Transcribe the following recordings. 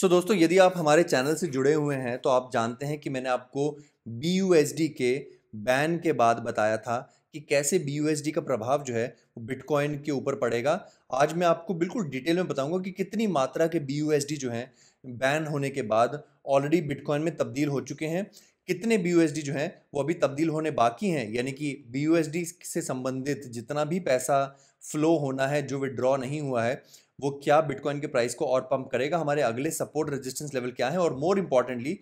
सो so, दोस्तों यदि आप हमारे चैनल से जुड़े हुए हैं तो आप जानते हैं कि मैंने आपको बी के बैन के बाद बताया था कि कैसे बी का प्रभाव जो है वो बिटकॉइन के ऊपर पड़ेगा आज मैं आपको बिल्कुल डिटेल में बताऊंगा कि कितनी मात्रा के बी जो हैं बैन होने के बाद ऑलरेडी बिटकॉइन में तब्दील हो चुके हैं कितने बी जो हैं वो अभी तब्दील होने बाकी हैं यानी कि बी से संबंधित जितना भी पैसा फ्लो होना है जो विड्रॉ नहीं हुआ है वो क्या बिटकॉइन के प्राइस को और पंप करेगा हमारे अगले सपोर्ट रेजिस्टेंस लेवल क्या है और मोर इम्पॉर्टेंटली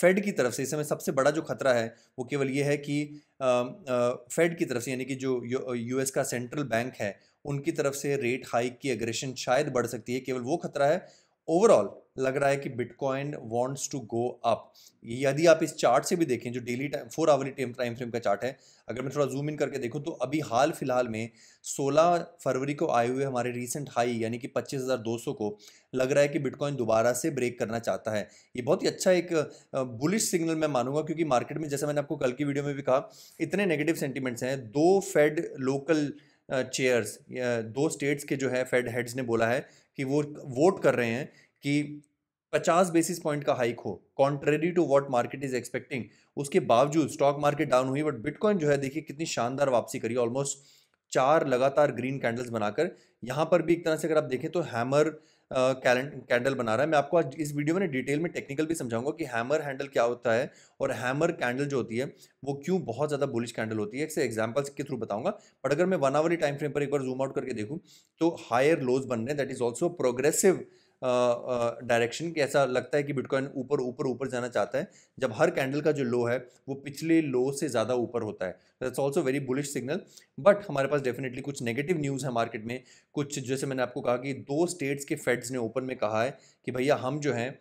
फेड की तरफ से इस समय सबसे बड़ा जो खतरा है वो केवल ये है कि फेड की तरफ से यानी कि जो यूएस का सेंट्रल बैंक है उनकी तरफ से रेट हाइक की अग्रेशन शायद बढ़ सकती है केवल वो खतरा है ओवरऑल लग रहा है कि bitcoin wants to go up यदि आप इस चार्ट से भी देखें जो daily time four hourly time time frame का चार्ट है अगर मैं थोड़ा जूम इन करके देखूँ तो अभी हाल फिलहाल में 16 फरवरी को आए हुए हमारे रिसेंट हाई यानी कि 25,200 को लग रहा है कि बिटकॉइन दोबारा से ब्रेक करना चाहता है ये बहुत ही अच्छा एक बुलिश सिग्नल मैं मानूंगा क्योंकि मार्केट में जैसे मैंने आपको कल की वीडियो में भी कहा इतने नेगेटिव सेंटिमेंट्स हैं दो फेड लोकल चेयर्स दो स्टेट्स के जो है फेड हेड्स ने बोला है कि वो वोट कर रहे हैं कि 50 बेसिस पॉइंट का हाइक हो contrary to what market is expecting उसके बावजूद स्टॉक मार्केट डाउन हुई बट बिटकॉइन जो है देखिए कितनी शानदार वापसी करी ऑलमोस्ट चार लगातार ग्रीन कैंडल्स बनाकर यहाँ पर भी एक तरह से अगर आप देखें तो हैमर कैंडल बना रहा है मैं आपको आज इस वीडियो में डिटेल में टेक्निकल भी समझाऊंगा कि हैमर हैंडल क्या होता है और हैमर कैंडल जो होती है वो क्यों बहुत ज़्यादा बुलिश कैंडल होती है से एग्जाम्पल्स के थ्रू बताऊंगा बट अगर मैं वन आवर टाइम फ्रेम पर एक बार जूम आउट करके देखूँ तो हायर लोज बन रहे हैं that is also progressive direction कि ऐसा लगता है कि बिटकॉइन ऊपर ऊपर ऊपर जाना चाहता है जब हर कैंडल का जो लो है वो पिछले लो से ज़्यादा ऊपर होता है that's also very bullish signal but हमारे पास डेफिनेटली कुछ नेगेटिव न्यूज़ है मार्केट में कुछ जैसे मैंने आपको कहा कि दो स्टेट्स के फेड्स ने ओपन में कहा है कि भैया हम जो हैं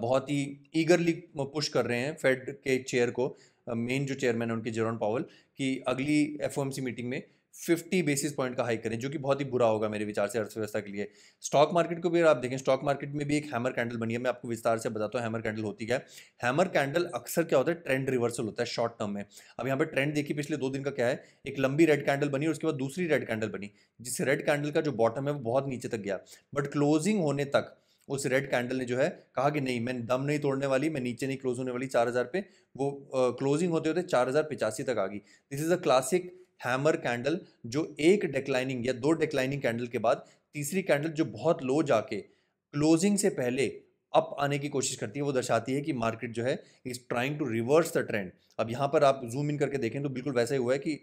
बहुत ही ईगरली पुश कर रहे हैं फेड के चेयर को मेन जो चेयरमैन है उनके जेरोन पावल कि अगली एफ मीटिंग में फिफ्टी बेसिस पॉइंट का हाइक करें जो कि बहुत ही बुरा होगा मेरे विचार से अर्थव्यवस्था के लिए स्टॉक मार्केट को भी आप देखें स्टॉक मार्केट में भी एक हैमर कैंडल बनी है मैं आपको विस्तार से बताता हूँ हैमर कैंडल होती है हैमर कैंडल अक्सर क्या होता है ट्रेंड रिवर्सल होता है शॉर्ट टर्म में अब यहाँ पर ट्रेंड देखिए पिछले दो दिन का क्या है एक लंबी रेड कैंडल बनी और उसके बाद दूसरी रेड कैंडल बनी जिससे रेड कैंडल का जो बॉटम है वो बहुत नीचे तक गया बट क्लोजिंग होने तक उस रेड कैंडल ने जो है कहा कि नहीं मैं दम नहीं तोड़ने वाली मैं नीचे नहीं क्लोज होने वाली चार हज़ार पे वो क्लोजिंग uh, होते होते चार हज़ार पिचासी तक आ गई this is a classic hammer candle जो एक डेक्लाइनिंग या दो डेक्लाइनिंग कैंडल के बाद तीसरी कैंडल जो बहुत लो जाके क्लोजिंग से पहले अप आने की कोशिश करती है वो दर्शाती है कि मार्केट जो है is trying to reverse the trend अब यहाँ पर आप जूम इन करके देखें तो बिल्कुल वैसा ही हुआ है कि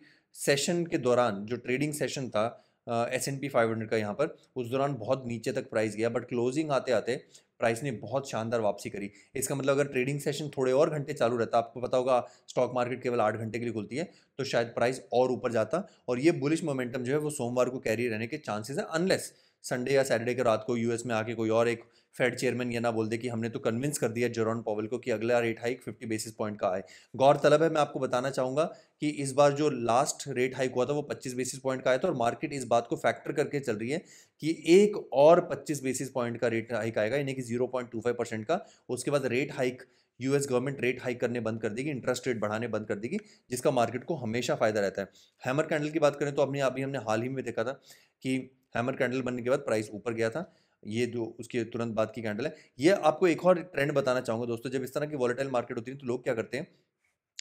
सेशन के दौरान जो ट्रेडिंग सेशन था S N P five hundred का यहाँ पर उस दौरान बहुत नीचे तक प्राइस गया बट क्लोजिंग आते आते प्राइस ने बहुत शानदार वापसी करी इसका मतलब अगर ट्रेडिंग सेशन थोड़े और घंटे चालू रहता आपको पता होगा स्टॉक मार्केट केवल आठ घंटे के लिए खुलती है तो शायद प्राइस और ऊपर जाता और ये बुलिश मोमेंटम जो है वो सोमवार को कैरी रहने के चांसेस है अनलेस संडे या सैटरडे के रात को यूएस में आके कोई और एक फेड चेयरमैन ये ना बोल दे कि हमने तो कन्विंस कर दिया जेरोन पॉवल को कि अगला रेट हाइक 50 बेसिस पॉइंट का आए गौरतलब है मैं आपको बताना चाहूँगा कि इस बार जो लास्ट रेट हाइक हुआ था वो 25 बेसिस पॉइंट का आया था और मार्केट इस बात को फैक्टर करके चल रही है कि एक और 25 बेसिस पॉइंट का रेट हाइक आएगा यानी कि फाइव परसेंट का उसके बाद rate hike US government rate hike करने बंद कर देगी इंटरेस्ट रेट बढ़ाने बंद कर देगी जिसका मार्केट को हमेशा फायदा रहता है हैमर कैंडल की बात करें तो अपने अभी हमने हाल ही में देखा था कि हैमर कैंडल बनने के बाद प्राइस ऊपर गया था ये जो उसके तुरंत बाद की कैंडल है ये आपको एक और ट्रेंड बताना चाहूँगा दोस्तों जब इस तरह की वॉलेटाइल मार्केट होती है तो लोग क्या करते हैं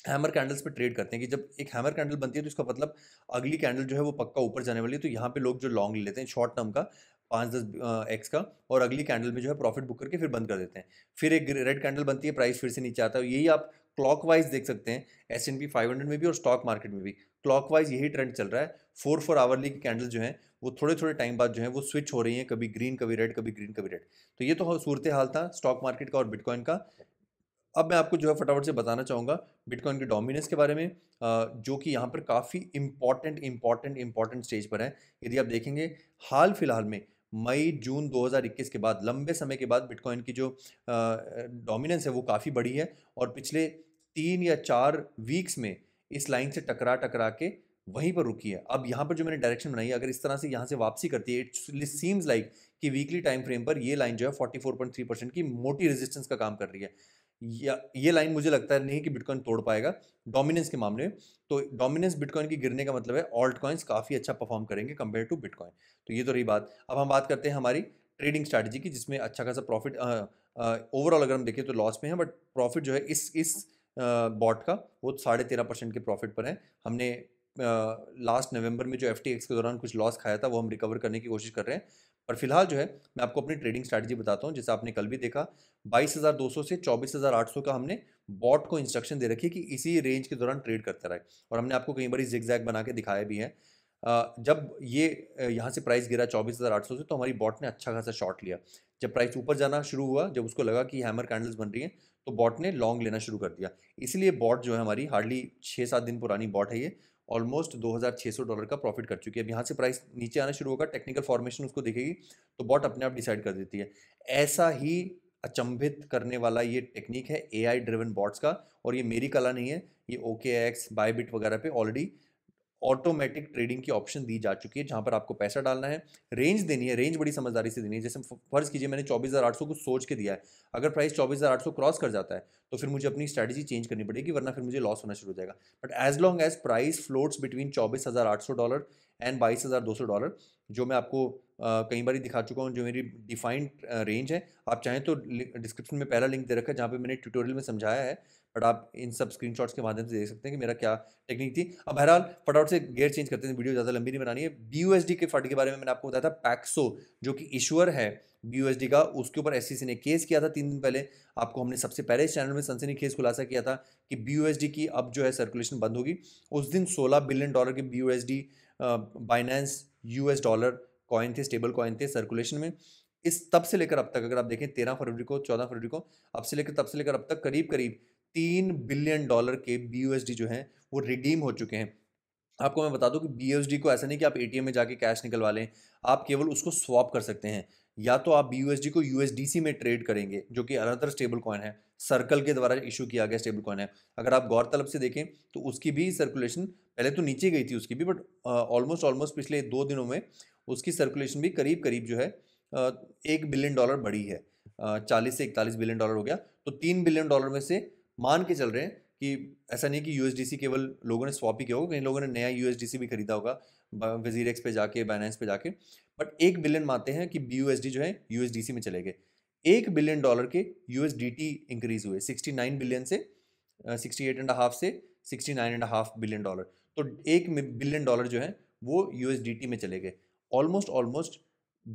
हैमर कैंडल्स पे ट्रेड करते हैं कि जब एक हैमर कैंडल बनती है तो इसका मतलब अगली कैंडल जो है वो पक्का ऊपर जाने वाली है तो यहाँ पे लोग जो लॉन्ग लेते हैं शॉर्ट टर्म का पाँच दस एक्स का और अगली कैंडल में जो है प्रॉफिट बुक करके फिर बंद कर देते हैं फिर एक रेड कैंडल बनती है प्राइस फिर से नीचे आता है यही आप क्लॉकवाइज देख सकते हैं S N P five hundred में भी और स्टॉक मार्केट में भी क्लॉकवाइज यही ट्रेंड चल रहा है फोर फोर आवरली की कैंडल जो है वो थोड़े थोड़े टाइम बाद जो है वो स्विच हो रही है कभी ग्रीन कभी रेड कभी ग्रीन कभी रेड तो ये तो सूरत हाल था स्टॉक मार्केट का और बिटकॉइन का अब मैं आपको जो है फटाफट से बताना चाहूँगा बिटकॉइन के डोमिनेंस के बारे में जो कि यहाँ पर काफ़ी इंपॉर्टेंट इम्पॉर्टेंट इम्पॉर्टेंट स्टेज पर है यदि आप देखेंगे हाल फिलहाल में मई जून 2021 के बाद लंबे समय के बाद बिटकॉइन की जो डोमिनेंस है वो काफ़ी बढ़ी है और पिछले तीन या चार वीक्स में इस लाइन से टकरा टकरा के वहीं पर रुकी है अब यहाँ पर जो मैंने डायरेक्शन बनाई है अगर इस तरह से यहाँ से वापसी करती है इट सीम्स लाइक कि वीकली टाइम फ्रेम पर ये लाइन जो है 44.3 परसेंट की मोटी रेजिस्टेंस का काम कर रही है ये लाइन मुझे लगता है नहीं कि बिटकॉइन तोड़ पाएगा डोमिनेंस के मामले में तो डोमिनेंस बिटकॉइन की गिरने का मतलब है ऑल्ट कॉइन्स काफ़ी अच्छा परफॉर्म करेंगे कंपेयर टू बिटकॉइन तो ये तो रही बात अब हम बात करते हैं हमारी ट्रेडिंग स्ट्रैटेजी की जिसमें अच्छा खासा प्रॉफिट ओवरऑल अगर हम देखें तो लॉस में है बट प्रॉफिट जो है इस इस बॉट का वो साढ़े तेरह परसेंट के प्रॉफिट पर है हमने लास्ट नवंबर में जो एफ के दौरान कुछ लॉस खाया था वो हम रिकवर करने की कोशिश कर रहे हैं और फिलहाल जो है मैं आपको अपनी ट्रेडिंग स्ट्रैटेजी बताता हूँ जैसे आपने कल भी देखा 22,200 से 24,800 का हमने बॉट को इंस्ट्रक्शन दे रखी है कि इसी रेंज के दौरान ट्रेड करता रहे और हमने आपको कई बार जिग जैग बना के दिखाया भी है जब ये यहाँ से प्राइस गिरा 24,800 से तो हमारी बॉट ने अच्छा खासा शॉट लिया जब प्राइस ऊपर जाना शुरू हुआ जब उसको लगा कि हैमर कैंडल्स बन रही हैं तो बॉट ने लॉन्ग लेना शुरू कर दिया इसलिए बॉट जो है हमारी हार्डली छः सात दिन पुरानी बॉट है ये ऑलमोस्ट 2600 डॉलर का प्रॉफिट कर चुकी है अब यहाँ से प्राइस नीचे आना शुरू होगा टेक्निकल फॉर्मेशन उसको देखेगी तो बॉट अपने आप डिसाइड कर देती है ऐसा ही अचंभित करने वाला ये टेक्निक है ए ड्रिवन बॉट्स का और ये मेरी कला नहीं है ये ओके एक्स बायबिट वगैरह पे ऑलरेडी ऑटोमेटिक ट्रेडिंग की ऑप्शन दी जा चुकी है जहां पर आपको पैसा डालना है रेंज देनी है रेंज बड़ी समझदारी से देनी है जैसे फर्ज कीजिए मैंने 24,800 को सोच के दिया है अगर प्राइस 24,800 क्रॉस कर जाता है तो फिर मुझे अपनी स्ट्रैटेजी चेंज करनी पड़ेगी वरना फिर मुझे लॉस होना शुरू हो जाएगा but as long as price floats between चौबीस डॉलर एंड बाईस डॉलर जो मैं आपको कई बार दिखा चुका हूँ जो मेरी डिफाइंड रेंज है आप चाहें तो डिस्क्रिप्शन में पहला लिंक दे रखा है जहाँ पर मैंने ट्यूटोरियल में समझाया है बट आप इन सब स्क्रीन के माध्यम से देख सकते हैं कि मेरा क्या टेक्निक थी अब बहरहाल फटाफट से गेयर चेंज करते हैं वीडियो ज़्यादा लंबी नहीं बनानी है बी के फंड के बारे में मैंने आपको बताया था पैक्सो जो कि ईश्वर है बी का उसके ऊपर एस ने केस किया था तीन दिन पहले आपको हमने सबसे पहले इस चैनल में सनसनी केस खुलासा किया था कि बी की अब जो है सर्कुलेशन बंद होगी उस दिन सोलह बिलियन डॉलर के B U Binance US dollar coin थे स्टेबल कॉइन थे सर्कुलेशन में इस तब से लेकर अब तक अगर आप देखें तेरह फरवरी को चौदह फरवरी को अब से लेकर तब से लेकर अब तक करीब करीब तीन बिलियन डॉलर के बी जो हैं वो रिडीम हो चुके हैं आपको मैं बता दूं कि बी को ऐसा नहीं कि आप ए में जाके कैश निकलवा लें आप केवल उसको स्वॉप कर सकते हैं या तो आप बी को यू में ट्रेड करेंगे जो कि अनदर स्टेबल कॉइन है सर्कल के द्वारा इशू किया गया स्टेबल कॉइन है अगर आप गौर तलब से देखें तो उसकी भी सर्कुलेशन पहले तो नीचे गई थी उसकी भी बट ऑलमोस्ट ऑलमोस्ट पिछले दो दिनों में उसकी सर्कुलेशन भी करीब करीब जो है एक बिलियन डॉलर बढ़ी है चालीस से इकतालीस बिलियन डॉलर हो गया तो तीन बिलियन डॉलर में से मान के चल रहे हैं कि ऐसा नहीं कि यूएसडीसी केवल लोगों ने स्वॉप ही किया होगा कहीं लोगों ने नया यू भी खरीदा होगा वजीर एक्स पे जाके बाइनेंस पे जाके बट एक बिलियन मानते हैं कि बी जो है यूएसडीसी में चले गए एक बिलियन डॉलर के यूएसडीटी इंक्रीज हुए सिक्सटी नाइन बिलियन से सिक्सटी एट एंड हाफ से sixty nine and half billion dollar तो एक बिलियन डॉलर जो है वो टी में चले गए ऑलमोस्ट ऑलमोस्ट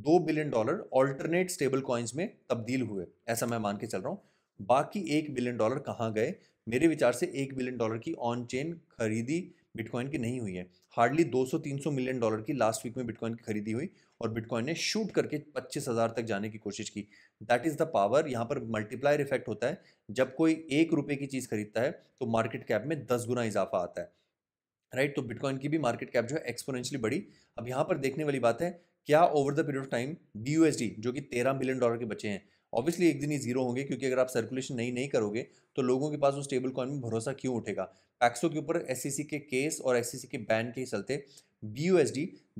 दो billion dollar alternate stable coins में तब्दील हुए ऐसा मैं मान के चल रहा हूँ बाकी एक बिलियन डॉलर कहाँ गए मेरे विचार से एक बिलियन डॉलर की ऑन चेन खरीदी बिटकॉइन की नहीं हुई है हार्डली 200-300 मिलियन डॉलर की लास्ट वीक में बिटकॉइन की खरीदी हुई और बिटकॉइन ने शूट करके 25,000 तक जाने की कोशिश की दैट इज़ द पावर यहाँ पर मल्टीप्लायर इफेक्ट होता है जब कोई एक रुपये की चीज़ खरीदता है तो मार्केट कैप में दस गुना इजाफा आता है राइट right? तो बिटकॉइन की भी मार्केट कैप जो है एक्सपोनेंशियली बढ़ी अब यहाँ पर देखने वाली बात है क्या over the period of time बी जो कि तेरह मिलियन डॉलर के बचे हैं ऑब्वियसली एक दिन ही जीरो होंगे क्योंकि अगर आप सर्कुलेशन नहीं नहीं करोगे तो लोगों के पास उस स्टेबल कॉइन में भरोसा क्यों उठेगा पैक्सो के ऊपर एस e के केस और एस e के बैन के चलते बी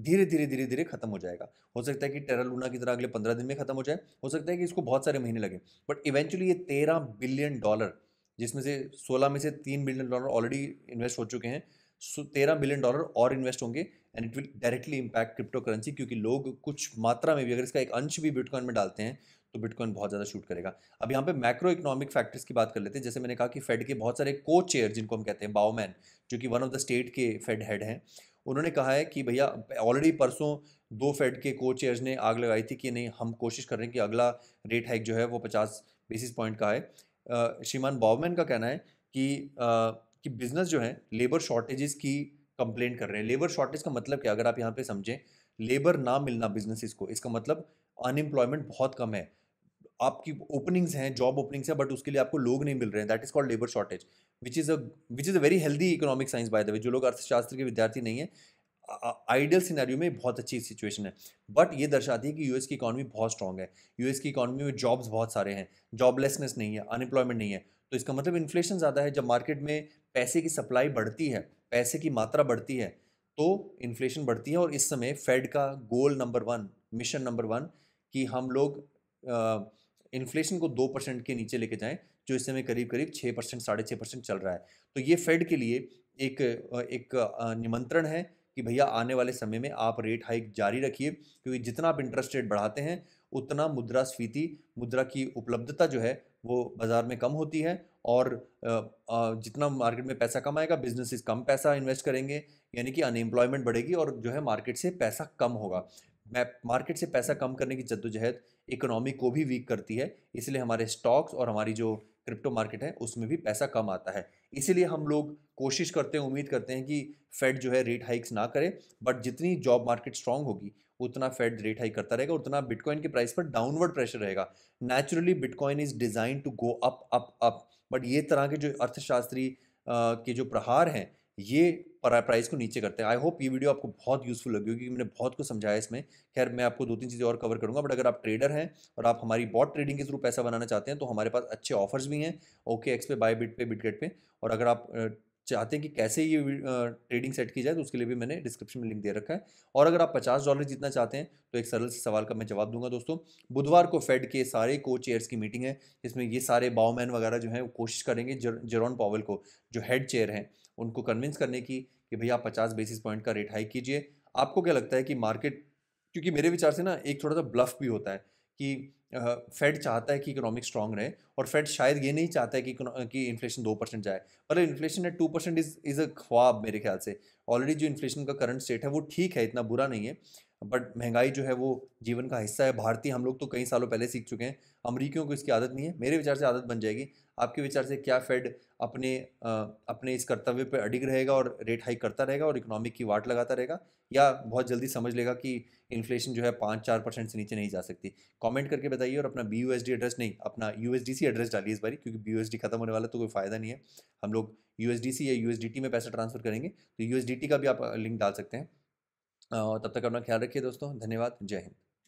धीरे धीरे धीरे धीरे खत्म हो जाएगा हो सकता है कि टेरा लूना की तरह अगले पंद्रह दिन में खत्म हो जाए हो सकता है कि इसको बहुत सारे महीने लगे बट इवेंचुअली ये तेरह बिलियन डॉलर जिसमें से सोलह में से तीन बिलियन डॉलर ऑलरेडी इन्वेस्ट हो चुके हैं सो तेरह बिलियन डॉलर और इन्वेस्ट होंगे and it will directly impact crypto currency क्योंकि लोग कुछ मात्रा में भी अगर इसका एक अंश भी बिटकॉइन में डालते हैं तो बिटकॉइन बहुत ज़्यादा शूट करेगा अब यहाँ पे मैक्रो इकोनॉमिक फैक्टर्स की बात कर लेते हैं जैसे मैंने कहा कि फेड के बहुत सारे को चेयर जिनको हम कहते हैं बाओमैन जो कि वन ऑफ द स्टेट के फेड हेड हैं उन्होंने कहा है कि भैया ऑलरेडी परसों दो फेड के को चेयर्स ने आग लगाई थी कि नहीं हम कोशिश कर रहे हैं कि अगला रेट हाइक जो है वो पचास बेसिस पॉइंट का है श्रीमान बाओमैन का कहना है कि कि बिजनेस जो है लेबर शॉर्टेजेस की कंप्लेन कर रहे हैं लेबर शॉर्टेज का मतलब क्या अगर आप यहाँ पे समझें लेबर ना मिलना बिजनेसिस को इसका मतलब अनएम्प्लॉयमेंट बहुत कम है आपकी ओपनिंग्स हैं जॉब ओपनिंग्स हैं बट उसके लिए आपको लोग नहीं मिल रहे हैं that is called labour shortage which is a which is a very healthy economic science by the way जो लोग अर्थशास्त्र के विद्यार्थी नहीं है आइडियल सिनेरियो में बहुत अच्छी सिचुएशन है बट ये दर्शाती है कि यूएस की इकॉनमी बहुत स्ट्रॉग है यूएस की इकॉनमी में जॉब्स बहुत सारे हैं जॉबलेसनेस नहीं है अनएम्प्लॉयमेंट नहीं है तो इसका मतलब इन्फ्लेशन ज़्यादा है जब मार्केट में पैसे की सप्लाई बढ़ती है पैसे की मात्रा बढ़ती है तो इन्फ्लेशन बढ़ती है और इस समय फेड का goal number one mission number one कि हम लोग इन्फ्लेशन को दो परसेंट के नीचे लेके जाएं जो इस समय करीब करीब छः परसेंट साढ़े छः परसेंट चल रहा है तो ये फेड के लिए एक एक निमंत्रण है कि भैया आने वाले समय में आप रेट हाइक जारी रखिए क्योंकि जितना आप इंटरेस्ट रेट बढ़ाते हैं उतना मुद्रास्फीति मुद्रा की उपलब्धता जो है वो बाज़ार में कम होती है और जितना मार्केट में पैसा कमाएगा बिजनेस कम पैसा इन्वेस्ट करेंगे यानी कि अनएम्प्लॉयमेंट बढ़ेगी और जो है मार्केट से पैसा कम होगा मार्केट से पैसा कम करने की जद्दोजहद इकोनॉमी को भी वीक करती है इसलिए हमारे स्टॉक्स और हमारी जो क्रिप्टो मार्केट है उसमें भी पैसा कम आता है इसीलिए हम लोग कोशिश करते हैं उम्मीद करते हैं कि फेड जो है रेट हाइक्स ना करे बट जितनी जॉब मार्केट स्ट्रांग होगी उतना फेड रेट हाई करता रहेगा उतना बिटकॉइन के प्राइस पर डाउनवर्ड प्रेशर रहेगा naturally bitcoin is design to go up up up but ये तरह के जो अर्थशास्त्री के जो प्रहार हैं ये प्राइस को नीचे करते हैं आई होप ये वीडियो आपको बहुत यूज़फुल लगी होगी मैंने बहुत कुछ समझाया इसमें खैर मैं आपको दो तीन चीज़ें और कवर करूँगा बट अगर आप ट्रेडर हैं और आप हमारी बॉट ट्रेडिंग के थ्रू पैसा बनाना चाहते हैं तो हमारे पास अच्छे ऑफर्स भी हैं ओके एक्स पे बाय बिट पे बिटगेट पे और अगर आप चाहते हैं कि कैसे ये ट्रेडिंग सेट की जाए तो उसके लिए भी मैंने डिस्क्रिप्शन में लिंक दे रखा है और अगर आप पचास डॉलर जीतना चाहते हैं तो एक सरल से सवाल का मैं जवाब दूंगा दोस्तों बुधवार को फेड के सारे को चेयर्स की मीटिंग है जिसमें ये सारे बाओमैन वगैरह जो हैं वो कोशिश करेंगे जेरॉन पावल को जो हेड चेयर हैं उनको कन्विंस करने की कि भैया आप पचास बेसिस पॉइंट का रेट हाइक कीजिए आपको क्या लगता है कि मार्केट क्योंकि मेरे विचार से ना एक थोड़ा सा ब्लफ भी होता है कि फेड चाहता है कि इकोनॉमिक स्ट्रांग रहे और फेड शायद ये नहीं चाहता है कि कि इन्फ्लेशन दो परसेंट जाए मतलब इन्फ्लेशन है two percent is is a ख्वाब मेरे ख्याल से ऑलरेडी जो इन्फ्लेशन का करंट स्टेट है वो ठीक है इतना बुरा नहीं है बट महंगाई जो है वो जीवन का हिस्सा है भारतीय हम लोग तो कई सालों पहले सीख चुके हैं अमरीकियों को इसकी आदत नहीं है मेरे विचार से आदत बन जाएगी आपके विचार से क्या फेड अपने आ, अपने इस कर्तव्य पर अडिग रहेगा और रेट हाइक करता रहेगा और इकोनॉमिक की वाट लगाता रहेगा या बहुत जल्दी समझ लेगा कि इन्फ्लेशन जो है पाँच चार परसेंट से नीचे नहीं जा सकती कमेंट करके बताइए और अपना बी एड्रेस नहीं अपना यू एड्रेस डालिए इस बारी क्योंकि बी खत्म होने वाला तो कोई फ़ायदा नहीं है हम लोग यू या यू में पैसा ट्रांसफ़र करेंगे तो यू का भी आप लिंक डाल सकते हैं तब तक अपना ख्याल रखिए दोस्तों धन्यवाद जय हिंद